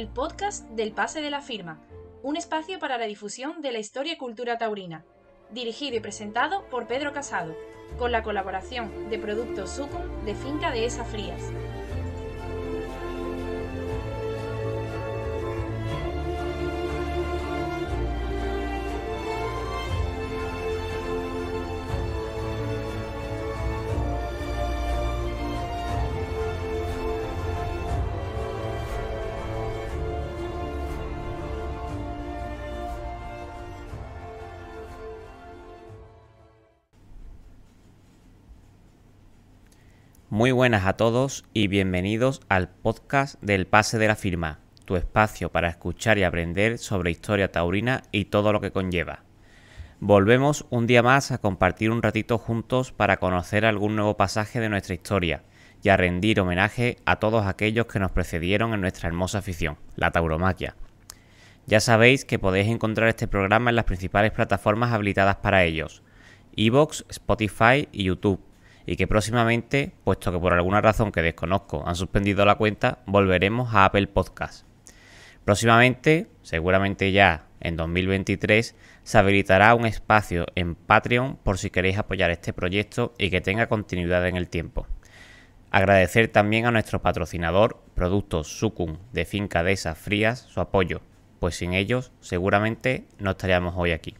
el podcast del Pase de la Firma, un espacio para la difusión de la historia y cultura taurina, dirigido y presentado por Pedro Casado, con la colaboración de Productos Sucum de Finca de Esa Frías. Muy buenas a todos y bienvenidos al podcast del Pase de la Firma, tu espacio para escuchar y aprender sobre historia taurina y todo lo que conlleva. Volvemos un día más a compartir un ratito juntos para conocer algún nuevo pasaje de nuestra historia y a rendir homenaje a todos aquellos que nos precedieron en nuestra hermosa afición, la tauromaquia. Ya sabéis que podéis encontrar este programa en las principales plataformas habilitadas para ellos, Evox, Spotify y YouTube y que próximamente, puesto que por alguna razón que desconozco han suspendido la cuenta, volveremos a Apple Podcast. Próximamente, seguramente ya en 2023, se habilitará un espacio en Patreon por si queréis apoyar este proyecto y que tenga continuidad en el tiempo. Agradecer también a nuestro patrocinador, Productos Sucum de Finca de esas Frías, su apoyo, pues sin ellos seguramente no estaríamos hoy aquí.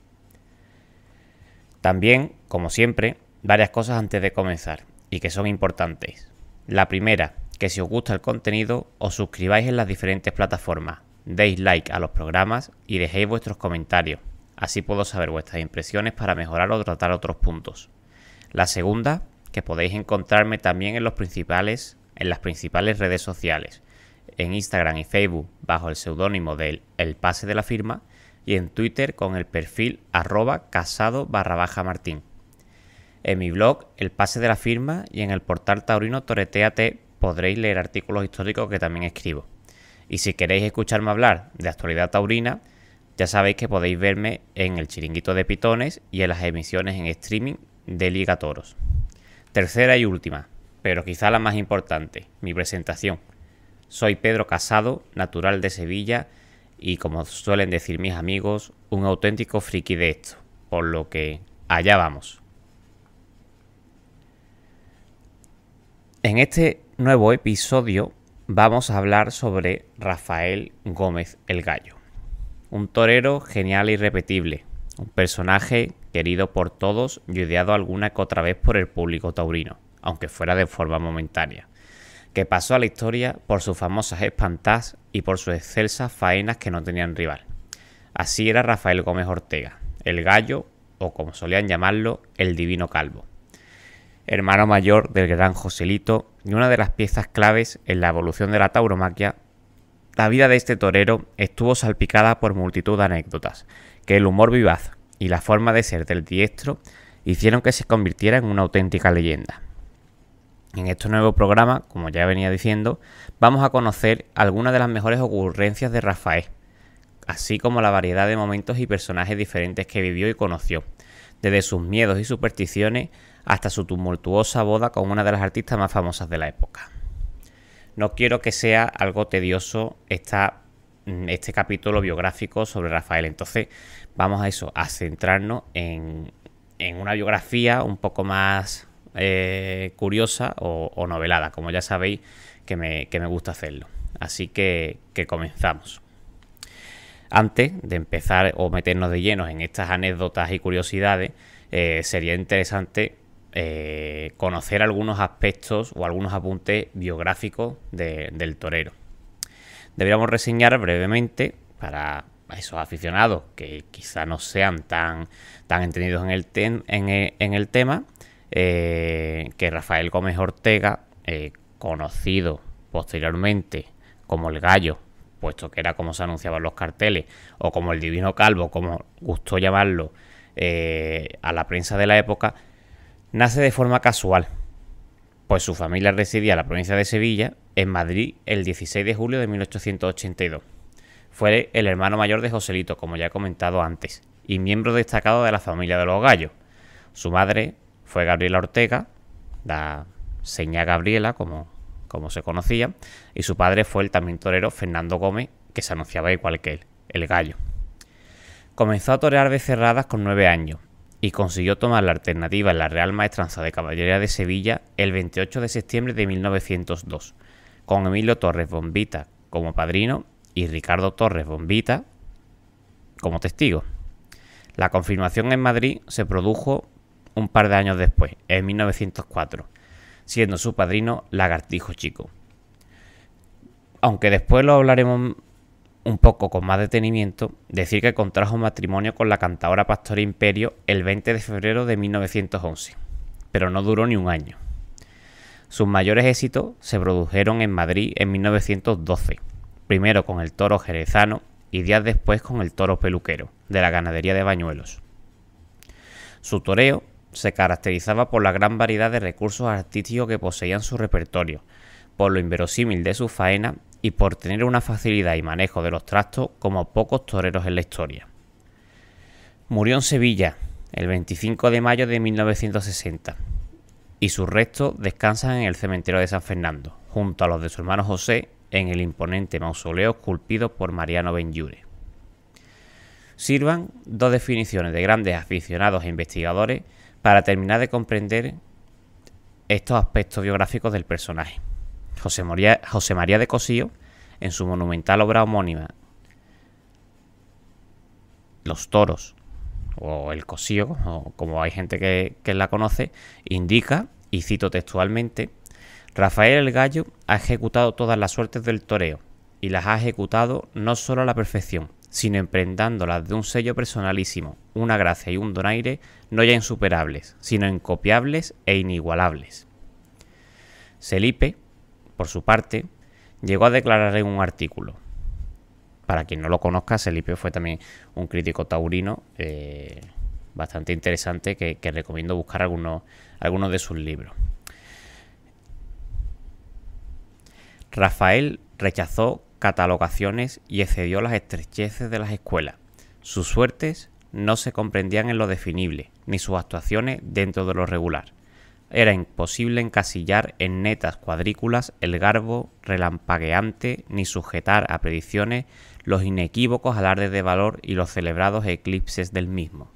También, como siempre, varias cosas antes de comenzar y que son importantes. La primera, que si os gusta el contenido, os suscribáis en las diferentes plataformas, deis like a los programas y dejéis vuestros comentarios. Así puedo saber vuestras impresiones para mejorar o tratar otros puntos. La segunda, que podéis encontrarme también en, las principales redes sociales, en Instagram y Facebook bajo el seudónimo del El Pase de la Firma y en Twitter con el perfil arroba casado barra baja martín. En mi blog, El Pase de la Firma y en el portal taurino Toreteate podréis leer artículos históricos que también escribo. Y si queréis escucharme hablar de actualidad taurina, ya sabéis que podéis verme en el chiringuito de pitones y en las emisiones en streaming de Liga Toros. Tercera y última, pero quizá la más importante, mi presentación. Soy Pedro Casado, natural de Sevilla y como suelen decir mis amigos, un auténtico friki de esto, por lo que allá vamos. En este nuevo episodio vamos a hablar sobre Rafael Gómez el Gallo. Un torero genial e irrepetible. Un personaje querido por todos y odiado alguna que otra vez por el público taurino, aunque fuera de forma momentánea. Que pasó a la historia por sus famosas espantas y por sus excelsas faenas que no tenían rival. Así era Rafael Gómez Ortega, el gallo, o como solían llamarlo, el divino calvo hermano mayor del gran Joselito y una de las piezas claves en la evolución de la tauromaquia, la vida de este torero estuvo salpicada por multitud de anécdotas, que el humor vivaz y la forma de ser del diestro hicieron que se convirtiera en una auténtica leyenda. En este nuevo programa, como ya venía diciendo, vamos a conocer algunas de las mejores ocurrencias de Rafael, así como la variedad de momentos y personajes diferentes que vivió y conoció, desde sus miedos y supersticiones hasta su tumultuosa boda con una de las artistas más famosas de la época. No quiero que sea algo tedioso mm, este capítulo biográfico sobre Rafael, entonces vamos a eso, a centrarnos en, una biografía un poco más eh, curiosa o, novelada, como ya sabéis que me, gusta hacerlo. Así que, comenzamos. Antes de empezar o meternos de lleno en estas anécdotas y curiosidades, eh, sería interesante eh, conocer algunos aspectos o algunos apuntes biográficos del torero. Deberíamos reseñar brevemente para esos aficionados que quizá no sean tan, tan entendidos en el, en, eh, tema, eh, que Rafael Gómez Ortega, conocido posteriormente como el gallo, puesto que era como se anunciaban los carteles, o como el divino calvo, como gustó llamarlo a la prensa de la época, Nace de forma casual, pues su familia residía en la provincia de Sevilla, en Madrid, el 16 de julio de 1882. Fue el hermano mayor de Joselito, como ya he comentado antes, y miembro destacado de la familia de los gallos. Su madre fue Gabriela Ortega, la seña Gabriela, como, como se conocía, y su padre fue el también torero Fernando Gómez, que se anunciaba igual que él, el gallo. Comenzó a torear de cerradas con nueve años y consiguió tomar la alternativa en la Real Maestranza de Caballería de Sevilla el 28 de septiembre de 1902, con Emilio Torres Bombita como padrino y Ricardo Torres Bombita como testigo. La confirmación en Madrid se produjo un par de años después, en 1904, siendo su padrino Lagartijo Chico. Aunque después lo hablaremos un poco con más detenimiento, decir que contrajo matrimonio con la cantadora Pastora Imperio el 20 de febrero de 1911, pero no duró ni un año. Sus mayores éxitos se produjeron en Madrid en 1912, primero con el toro jerezano y días después con el toro peluquero, de la ganadería de Bañuelos. Su toreo se caracterizaba por la gran variedad de recursos artísticos que poseían su repertorio, por lo inverosímil de su faena y por tener una facilidad y manejo de los trastos como pocos toreros en la historia. Murió en Sevilla el 25 de mayo de 1960 y sus restos descansan en el cementerio de San Fernando, junto a los de su hermano José en el imponente mausoleo esculpido por Mariano Llure. Sirvan dos definiciones de grandes aficionados e investigadores para terminar de comprender estos aspectos biográficos del personaje. José María, de Cosío, en su monumental obra homónima, Los Toros, o El Cosío, como hay gente que, la conoce, indica, y cito textualmente, Rafael el Gallo ha ejecutado todas las suertes del toreo, y las ha ejecutado no solo a la perfección, sino emprendándolas de un sello personalísimo, una gracia y un donaire no ya insuperables, sino incopiables e inigualables. Felipe por su parte, llegó a declarar en un artículo. Para quien no lo conozca, Selipio fue también un crítico taurino eh, bastante interesante que, recomiendo buscar algunos, algunos de sus libros. Rafael rechazó catalogaciones y excedió las estrecheces de las escuelas. Sus suertes no se comprendían en lo definible, ni sus actuaciones dentro de lo regular. Era imposible encasillar en netas cuadrículas el garbo relampagueante ni sujetar a predicciones los inequívocos alardes de valor y los celebrados eclipses del mismo.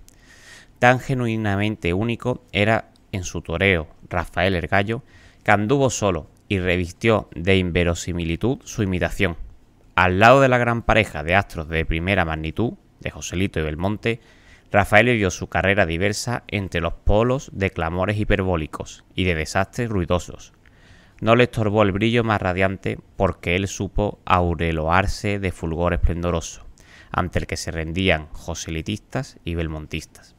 Tan genuinamente único era en su toreo Rafael Ergallo, que anduvo solo y revistió de inverosimilitud su imitación. Al lado de la gran pareja de astros de primera magnitud, de Joselito y Belmonte, Rafael vivió su carrera diversa entre los polos de clamores hiperbólicos y de desastres ruidosos. No le estorbó el brillo más radiante porque él supo aureloarse de fulgor esplendoroso, ante el que se rendían joselitistas y belmontistas.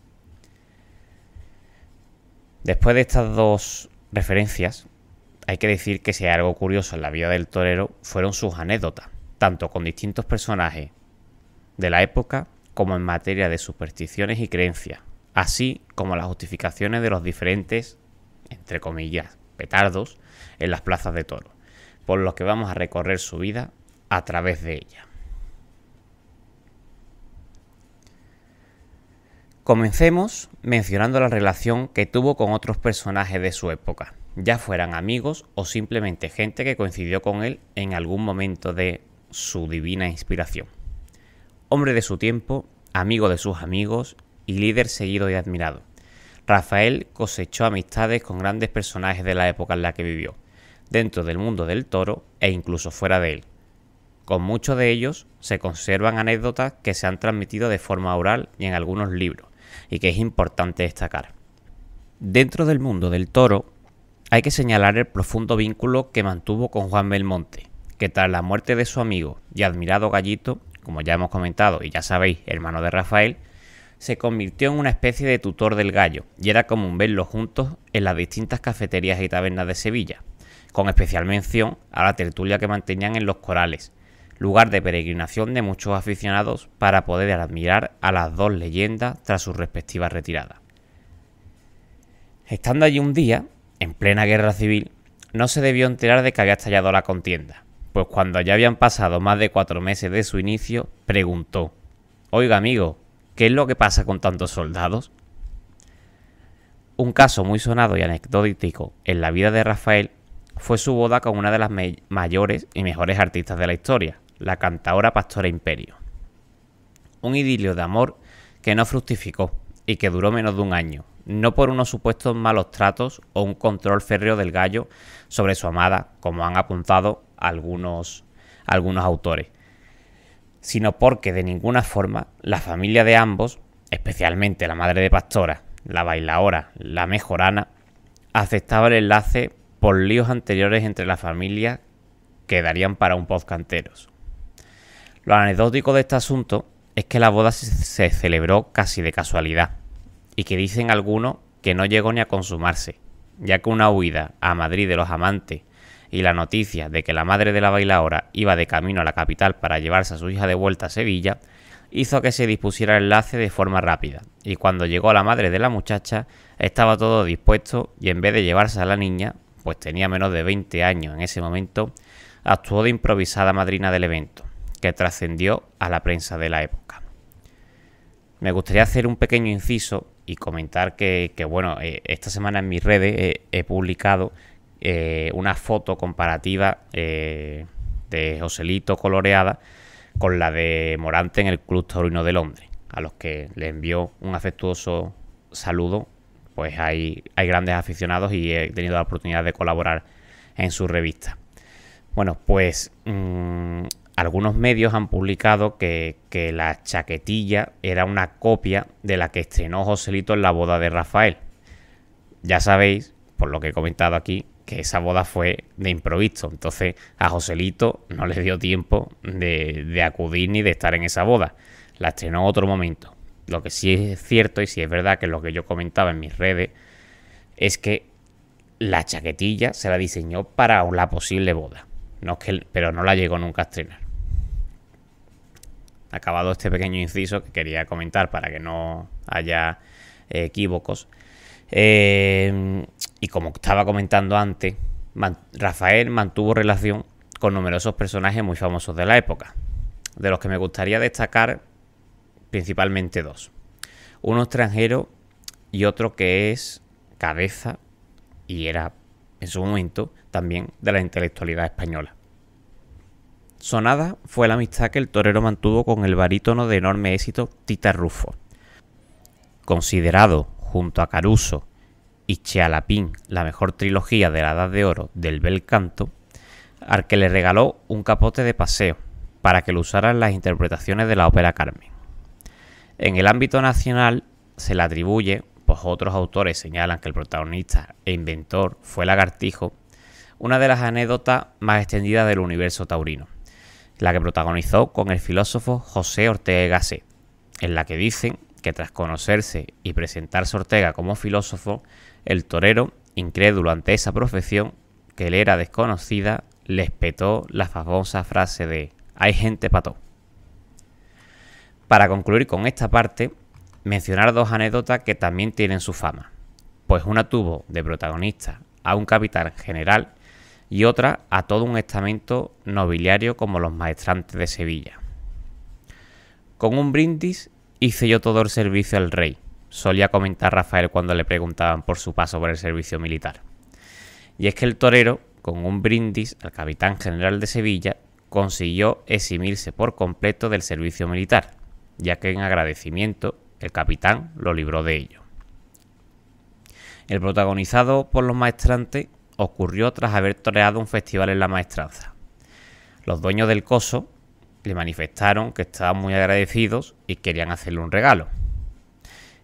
Después de estas dos referencias, hay que decir que si hay algo curioso en la vida del torero fueron sus anécdotas, tanto con distintos personajes de la época como en materia de supersticiones y creencias, así como las justificaciones de los diferentes, entre comillas, petardos en las plazas de toro, por los que vamos a recorrer su vida a través de ella. Comencemos mencionando la relación que tuvo con otros personajes de su época, ya fueran amigos o simplemente gente que coincidió con él en algún momento de su divina inspiración hombre de su tiempo, amigo de sus amigos y líder seguido y admirado. Rafael cosechó amistades con grandes personajes de la época en la que vivió, dentro del mundo del toro e incluso fuera de él. Con muchos de ellos se conservan anécdotas que se han transmitido de forma oral y en algunos libros, y que es importante destacar. Dentro del mundo del toro, hay que señalar el profundo vínculo que mantuvo con Juan Belmonte, que tras la muerte de su amigo y admirado Gallito como ya hemos comentado y ya sabéis, hermano de Rafael, se convirtió en una especie de tutor del gallo y era común verlos juntos en las distintas cafeterías y tabernas de Sevilla, con especial mención a la tertulia que mantenían en los corales, lugar de peregrinación de muchos aficionados para poder admirar a las dos leyendas tras sus respectivas retiradas. Estando allí un día, en plena guerra civil, no se debió enterar de que había estallado la contienda, pues cuando ya habían pasado más de cuatro meses de su inicio, preguntó, Oiga amigo, ¿qué es lo que pasa con tantos soldados? Un caso muy sonado y anecdótico en la vida de Rafael fue su boda con una de las mayores y mejores artistas de la historia, la cantadora Pastora Imperio. Un idilio de amor que no fructificó y que duró menos de un año, no por unos supuestos malos tratos o un control férreo del gallo sobre su amada, como han apuntado algunos, algunos autores, sino porque de ninguna forma la familia de ambos, especialmente la madre de Pastora, la bailadora, la mejorana, aceptaba el enlace por líos anteriores entre la familia que darían para un post Lo anecdótico de este asunto es que la boda se celebró casi de casualidad y que dicen algunos que no llegó ni a consumarse, ya que una huida a Madrid de los amantes y la noticia de que la madre de la bailaora iba de camino a la capital para llevarse a su hija de vuelta a Sevilla, hizo que se dispusiera el enlace de forma rápida, y cuando llegó la madre de la muchacha, estaba todo dispuesto y en vez de llevarse a la niña, pues tenía menos de 20 años en ese momento, actuó de improvisada madrina del evento, que trascendió a la prensa de la época. Me gustaría hacer un pequeño inciso y comentar que, bueno, eh, esta semana en mis redes he publicado eh, una foto comparativa eh, de Joselito coloreada con la de Morante en el Club Torino de Londres, a los que le envió un afectuoso saludo. Pues hay, hay grandes aficionados y he tenido la oportunidad de colaborar en su revista. Bueno, pues mm, algunos medios han publicado que, la chaquetilla era una copia de la que estrenó Joselito en la boda de Rafael. Ya sabéis, por lo que he comentado aquí, que esa boda fue de improviso. Entonces a Joselito no le dio tiempo de, acudir ni de estar en esa boda. La estrenó otro momento. Lo que sí es cierto y sí es verdad que lo que yo comentaba en mis redes es que la chaquetilla se la diseñó para la posible boda. No que, pero no la llegó nunca a estrenar. Acabado este pequeño inciso que quería comentar para que no haya eh, equívocos. Em, y como estaba comentando antes, Rafael mantuvo relación con numerosos personajes muy famosos de la época, de los que me gustaría destacar principalmente dos. Uno extranjero y otro que es cabeza y era en su momento también de la intelectualidad española. Sonada fue la amistad que el torero mantuvo con el barítono de enorme éxito Tita Rufo, considerado junto a Caruso y Chealapín, la mejor trilogía de la Edad de Oro del bel canto, al que le regaló un capote de paseo para que lo usaran las interpretaciones de la ópera Carmen. En el ámbito nacional se le atribuye, pues otros autores señalan que el protagonista e inventor fue Lagartijo, una de las anécdotas más extendidas del universo taurino, la que protagonizó con el filósofo José Ortega Gasset, en la que dicen que tras conocerse y presentarse Ortega como filósofo, el torero, incrédulo ante esa profesión, que le era desconocida, le espetó la famosa frase de hay gente pató. Para concluir con esta parte, mencionar dos anécdotas que también tienen su fama, pues una tuvo de protagonista a un capitán general y otra a todo un estamento nobiliario como los maestrantes de Sevilla. Con un brindis Hice yo todo el servicio al rey, solía comentar Rafael cuando le preguntaban por su paso por el servicio militar. Y es que el torero, con un brindis al capitán general de Sevilla, consiguió eximirse por completo del servicio militar, ya que en agradecimiento el capitán lo libró de ello. El protagonizado por los maestrantes ocurrió tras haber toreado un festival en la maestranza. Los dueños del coso, le manifestaron que estaban muy agradecidos y querían hacerle un regalo.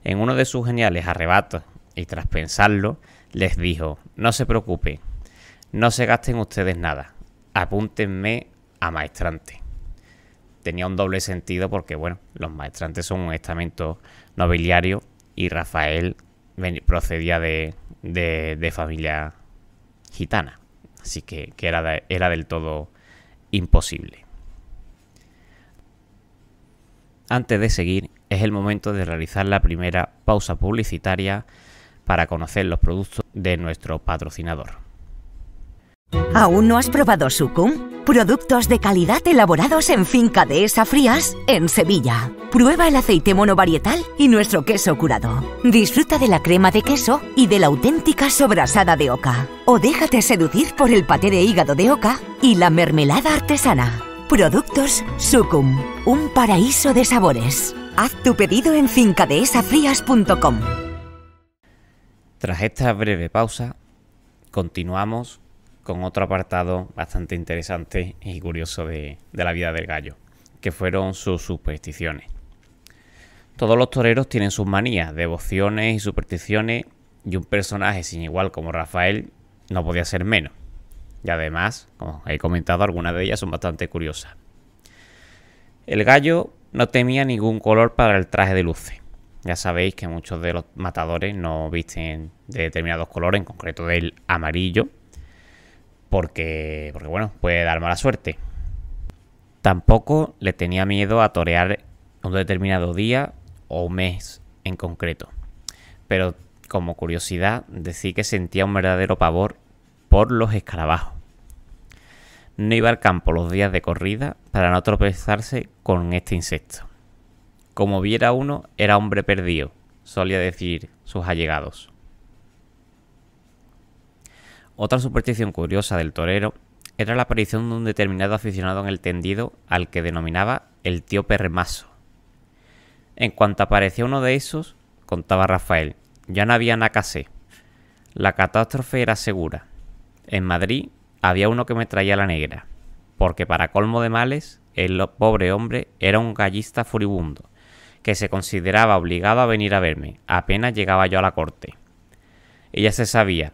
En uno de sus geniales arrebatos, y tras pensarlo, les dijo, no se preocupe, no se gasten ustedes nada, apúntenme a maestrante. Tenía un doble sentido porque, bueno, los maestrantes son un estamento nobiliario y Rafael procedía de, de, familia gitana, así que, era, era del todo imposible. Antes de seguir, es el momento de realizar la primera pausa publicitaria para conocer los productos de nuestro patrocinador. ¿Aún no has probado Sucum? Productos de calidad elaborados en Finca Esa Frías, en Sevilla. Prueba el aceite monovarietal y nuestro queso curado. Disfruta de la crema de queso y de la auténtica sobrasada de oca. O déjate seducir por el paté de hígado de oca y la mermelada artesana. Productos Sucum, un paraíso de sabores. Haz tu pedido en fincadesafrías.com. Tras esta breve pausa, continuamos con otro apartado bastante interesante y curioso de la vida del gallo, que fueron sus supersticiones. Todos los toreros tienen sus manías, devociones y supersticiones, y un personaje sin igual como Rafael no podía ser menos. Y además, como he comentado, algunas de ellas son bastante curiosas. El gallo no temía ningún color para el traje de luces. Ya sabéis que muchos de los matadores no visten de determinados colores, en concreto del amarillo, porque, porque bueno, puede dar mala suerte. Tampoco le tenía miedo a torear un determinado día o mes en concreto. Pero como curiosidad, decí que sentía un verdadero pavor por los escarabajos. No iba al campo los días de corrida para no tropezarse con este insecto. Como viera uno, era hombre perdido, solía decir sus allegados. Otra superstición curiosa del torero era la aparición de un determinado aficionado en el tendido al que denominaba el tío Permaso. En cuanto aparecía uno de esos, contaba Rafael, ya no había nacase. La catástrofe era segura en Madrid había uno que me traía la negra, porque para colmo de males, el pobre hombre era un gallista furibundo, que se consideraba obligado a venir a verme, apenas llegaba yo a la corte. Ella se sabía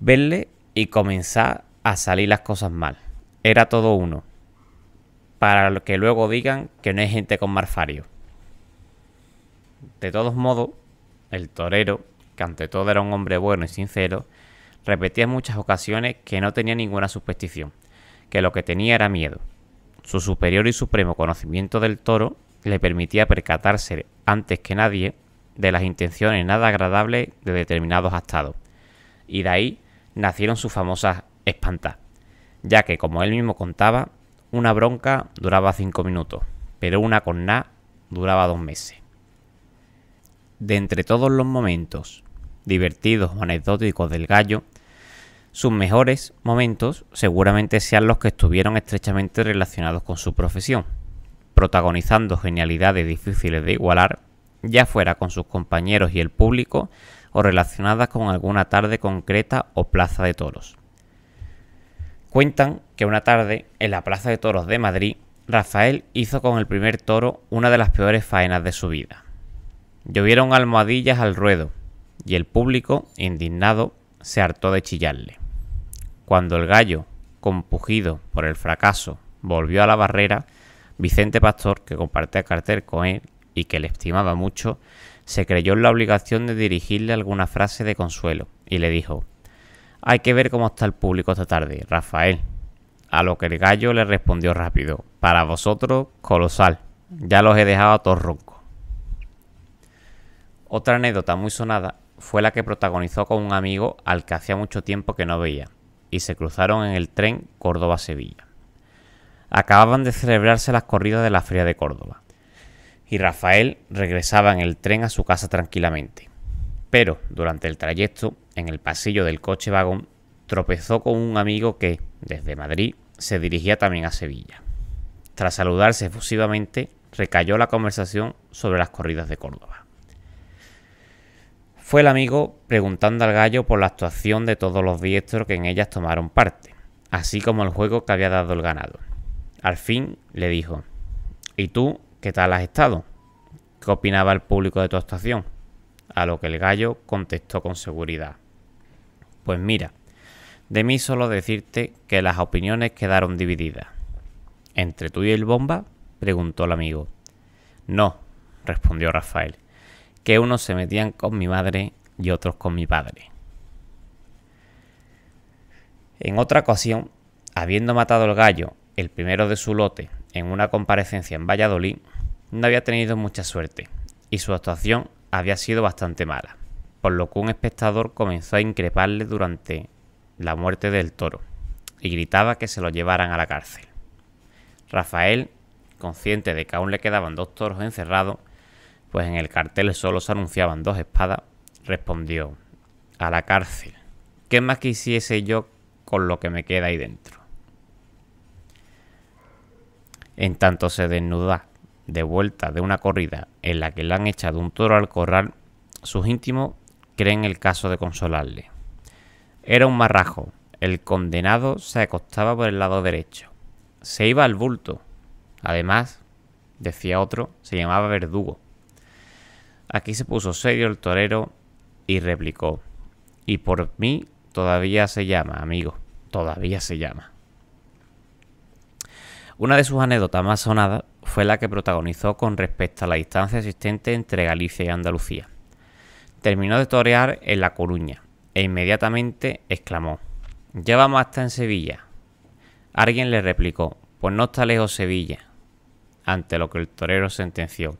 verle y comenzar a salir las cosas mal. Era todo uno, para que luego digan que no hay gente con marfario. De todos modos, el torero, que ante todo era un hombre bueno y sincero, repetía en muchas ocasiones que no tenía ninguna superstición, que lo que tenía era miedo. Su superior y supremo conocimiento del toro le permitía percatarse antes que nadie de las intenciones nada agradables de determinados astados. Y de ahí nacieron sus famosas espantas, ya que, como él mismo contaba, una bronca duraba cinco minutos, pero una con nada duraba dos meses. De entre todos los momentos divertidos o anecdóticos del gallo, sus mejores momentos seguramente sean los que estuvieron estrechamente relacionados con su profesión, protagonizando genialidades difíciles de igualar, ya fuera con sus compañeros y el público, o relacionadas con alguna tarde concreta o plaza de toros. Cuentan que una tarde, en la Plaza de Toros de Madrid, Rafael hizo con el primer toro una de las peores faenas de su vida. Llovieron almohadillas al ruedo, y el público, indignado, se hartó de chillarle. Cuando el gallo, compugido por el fracaso, volvió a la barrera, Vicente Pastor, que compartía cartel con él y que le estimaba mucho, se creyó en la obligación de dirigirle alguna frase de consuelo y le dijo: Hay que ver cómo está el público esta tarde, Rafael. A lo que el gallo le respondió rápido: Para vosotros, colosal. Ya los he dejado a todos roncos. Otra anécdota muy sonada fue la que protagonizó con un amigo al que hacía mucho tiempo que no veía y se cruzaron en el tren Córdoba-Sevilla. Acababan de celebrarse las corridas de la Feria de Córdoba y Rafael regresaba en el tren a su casa tranquilamente. Pero durante el trayecto, en el pasillo del coche vagón, tropezó con un amigo que, desde Madrid, se dirigía también a Sevilla. Tras saludarse efusivamente, recayó la conversación sobre las corridas de Córdoba fue el amigo preguntando al gallo por la actuación de todos los diestros que en ellas tomaron parte, así como el juego que había dado el ganado. Al fin le dijo, ¿y tú qué tal has estado? ¿Qué opinaba el público de tu actuación? A lo que el gallo contestó con seguridad. Pues mira, de mí solo decirte que las opiniones quedaron divididas. ¿Entre tú y el bomba? preguntó el amigo. No, respondió Rafael que unos se metían con mi madre y otros con mi padre. En otra ocasión, habiendo matado el gallo, el primero de su lote, en una comparecencia en Valladolid, no había tenido mucha suerte y su actuación había sido bastante mala, por lo que un espectador comenzó a increparle durante la muerte del toro y gritaba que se lo llevaran a la cárcel. Rafael, consciente de que aún le quedaban dos toros encerrados, pues en el cartel solo se anunciaban dos espadas, respondió, a la cárcel. ¿Qué más quisiese yo con lo que me queda ahí dentro? En tanto se desnuda de vuelta de una corrida en la que le han echado un toro al corral, sus íntimos creen el caso de consolarle. Era un marrajo. El condenado se acostaba por el lado derecho. Se iba al bulto. Además, decía otro, se llamaba verdugo. Aquí se puso serio el torero y replicó, y por mí todavía se llama, amigo, todavía se llama. Una de sus anécdotas más sonadas fue la que protagonizó con respecto a la distancia existente entre Galicia y Andalucía. Terminó de torear en La Coruña e inmediatamente exclamó, ya vamos hasta en Sevilla. Alguien le replicó, pues no está lejos Sevilla, ante lo que el torero sentenció,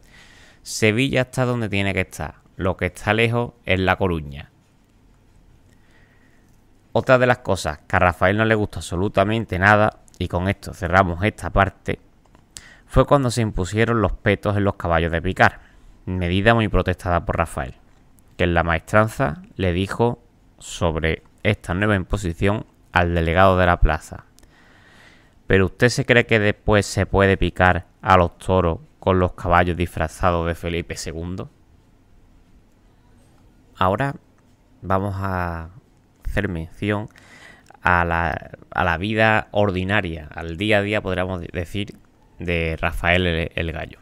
Sevilla está donde tiene que estar. Lo que está lejos es La Coruña. Otra de las cosas que a Rafael no le gustó absolutamente nada, y con esto cerramos esta parte, fue cuando se impusieron los petos en los caballos de picar, medida muy protestada por Rafael, que en la maestranza le dijo sobre esta nueva imposición al delegado de la plaza. Pero usted se cree que después se puede picar a los toros con los caballos disfrazados de Felipe II. Ahora vamos a hacer mención a la, vida ordinaria, al día a día podríamos decir, de Rafael el, el Gallo.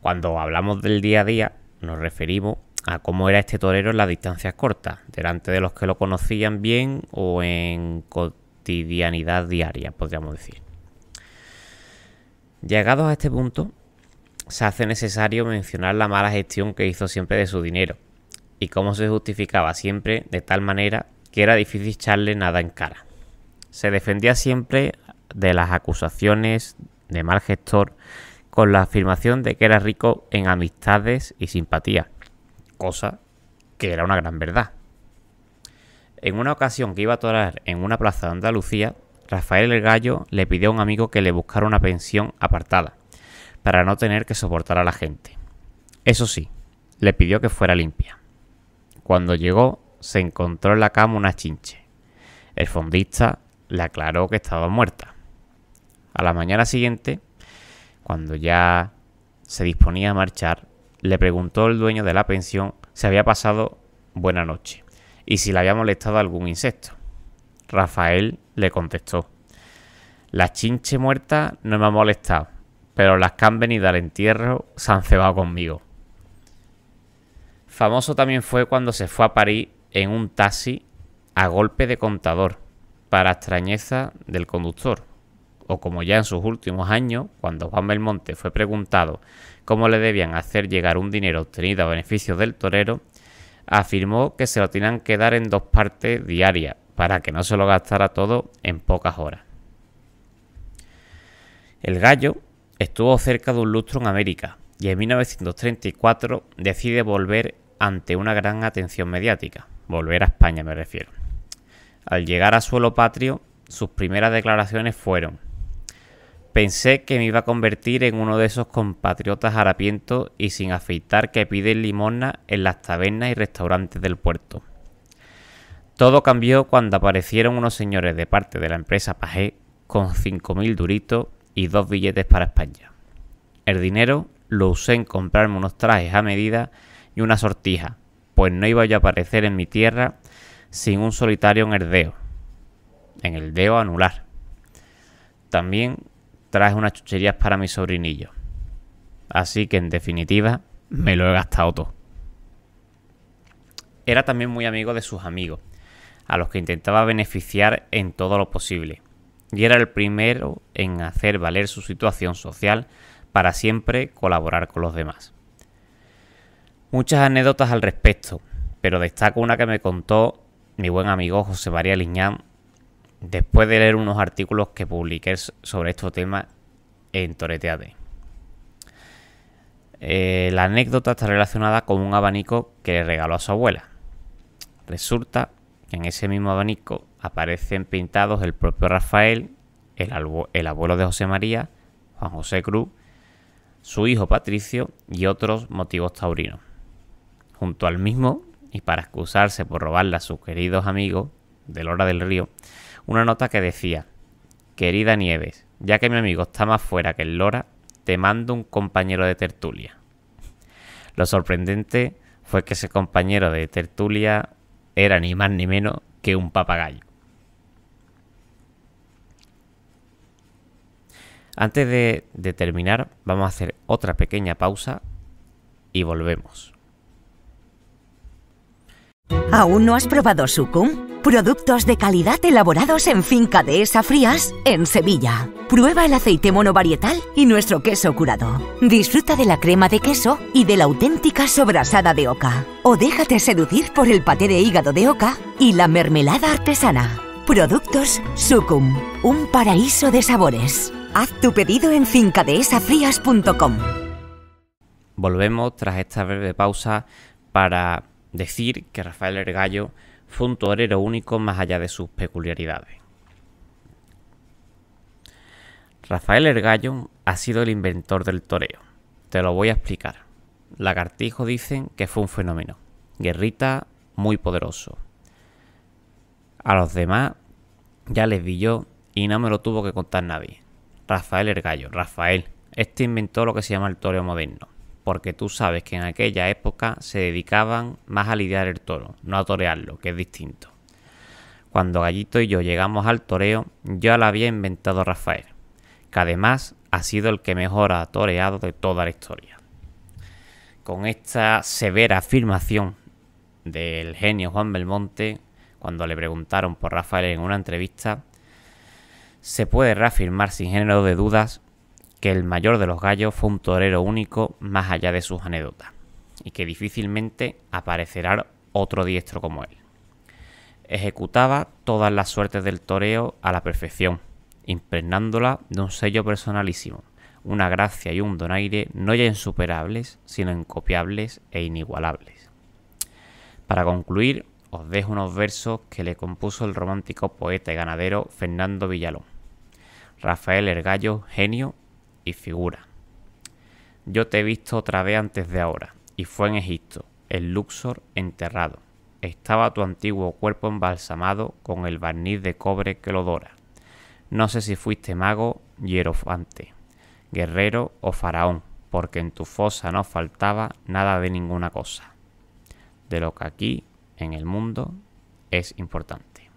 Cuando hablamos del día a día nos referimos a cómo era este torero en las distancias cortas, delante de los que lo conocían bien o en cotidianidad diaria, podríamos decir. Llegados a este punto, se hace necesario mencionar la mala gestión que hizo siempre de su dinero y cómo se justificaba siempre de tal manera que era difícil echarle nada en cara. Se defendía siempre de las acusaciones de mal gestor con la afirmación de que era rico en amistades y simpatía, cosa que era una gran verdad. En una ocasión que iba a torar en una plaza de Andalucía, Rafael el Gallo le pidió a un amigo que le buscara una pensión apartada para no tener que soportar a la gente. Eso sí, le pidió que fuera limpia. Cuando llegó, se encontró en la cama una chinche. El fondista le aclaró que estaba muerta. A la mañana siguiente, cuando ya se disponía a marchar, le preguntó el dueño de la pensión si había pasado buena noche y si le había molestado algún insecto. Rafael le contestó, la chinche muerta no me ha molestado, pero las que han venido al entierro se han cebado conmigo. Famoso también fue cuando se fue a París en un taxi a golpe de contador, para extrañeza del conductor. O como ya en sus últimos años, cuando Juan Belmonte fue preguntado cómo le debían hacer llegar un dinero obtenido a beneficio del torero, afirmó que se lo tenían que dar en dos partes diarias, para que no se lo gastara todo en pocas horas. El gallo, Estuvo cerca de un lustro en América y en 1934 decide volver ante una gran atención mediática. Volver a España me refiero. Al llegar a suelo patrio, sus primeras declaraciones fueron, pensé que me iba a convertir en uno de esos compatriotas harapientos y sin afeitar que piden limona en las tabernas y restaurantes del puerto. Todo cambió cuando aparecieron unos señores de parte de la empresa Pajé con 5.000 duritos y dos billetes para España. El dinero lo usé en comprarme unos trajes a medida y una sortija, pues no iba yo a aparecer en mi tierra sin un solitario en el deo, en el deo anular. También traje unas chucherías para mi sobrinillo. Así que en definitiva me lo he gastado todo. Era también muy amigo de sus amigos, a los que intentaba beneficiar en todo lo posible y era el primero en hacer valer su situación social para siempre colaborar con los demás. Muchas anécdotas al respecto, pero destaco una que me contó mi buen amigo José María Liñán después de leer unos artículos que publiqué sobre este tema en Toreteade. Eh, la anécdota está relacionada con un abanico que le regaló a su abuela. Resulta que en ese mismo abanico aparecen pintados el propio Rafael, el, abuelo de José María, Juan José Cruz, su hijo Patricio y otros motivos taurinos. Junto al mismo, y para excusarse por robarle a sus queridos amigos de Lora del Río, una nota que decía, Querida Nieves, ya que mi amigo está más fuera que el Lora, te mando un compañero de tertulia. Lo sorprendente fue que ese compañero de tertulia era ni más ni menos que un papagayo. Antes de, terminar, vamos a hacer otra pequeña pausa y volvemos. ¿Aún no has probado Sucum? Productos de calidad elaborados en Finca Esa Frías, en Sevilla. Prueba el aceite monovarietal y nuestro queso curado. Disfruta de la crema de queso y de la auténtica sobrasada de oca. O déjate seducir por el paté de hígado de oca y la mermelada artesana. Productos Sucum, un paraíso de sabores. Haz tu pedido en esafrias.com. Volvemos tras esta breve pausa para decir que Rafael Ergallo fue un torero único más allá de sus peculiaridades. Rafael Ergallo ha sido el inventor del toreo. Te lo voy a explicar. Lagartijo dicen que fue un fenómeno. Guerrita, muy poderoso. A los demás ya les vi yo y no me lo tuvo que contar nadie. Rafael Ergallo. Rafael, este inventó lo que se llama el toreo moderno, porque tú sabes que en aquella época se dedicaban más a lidiar el toro, no a torearlo, que es distinto. Cuando Gallito y yo llegamos al toreo, ya lo había inventado Rafael, que además ha sido el que mejor ha toreado de toda la historia. Con esta severa afirmación del genio Juan Belmonte, cuando le preguntaron por Rafael en una entrevista, se puede reafirmar sin género de dudas que el mayor de los gallos fue un torero único más allá de sus anécdotas, y que difícilmente aparecerá otro diestro como él. Ejecutaba todas las suertes del toreo a la perfección, impregnándola de un sello personalísimo, una gracia y un donaire no ya insuperables, sino incopiables e inigualables. Para concluir, os dejo unos versos que le compuso el romántico poeta y ganadero Fernando Villalón. Rafael Ergallo, genio y figura. Yo te he visto otra vez antes de ahora, y fue en Egipto, el Luxor, enterrado. Estaba tu antiguo cuerpo embalsamado con el barniz de cobre que lo dora. No sé si fuiste mago, hierofante, guerrero o faraón, porque en tu fosa no faltaba nada de ninguna cosa. De lo que aquí en el mundo es importante.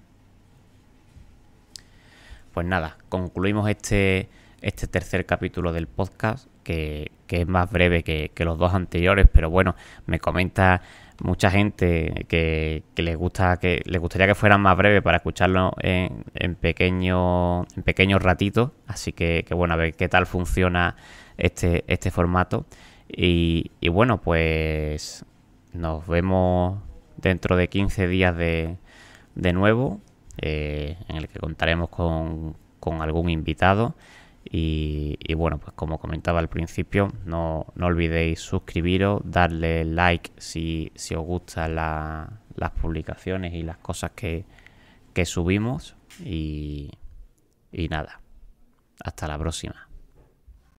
Pues nada, concluimos este, este tercer capítulo del podcast, que, es más breve que, los dos anteriores, pero bueno, me comenta mucha gente que, que les gusta, que les gustaría que fueran más breves para escucharlo en, en pequeños en pequeños ratitos. Así que, bueno, a ver qué tal funciona este, este formato. y, y bueno, pues nos vemos dentro de 15 días de, nuevo, eh, en el que contaremos con, algún invitado. Y, bueno, pues como comentaba al principio, no, olvidéis suscribiros, darle like si, os gustan las publicaciones y las cosas que, subimos. y nada, hasta la próxima.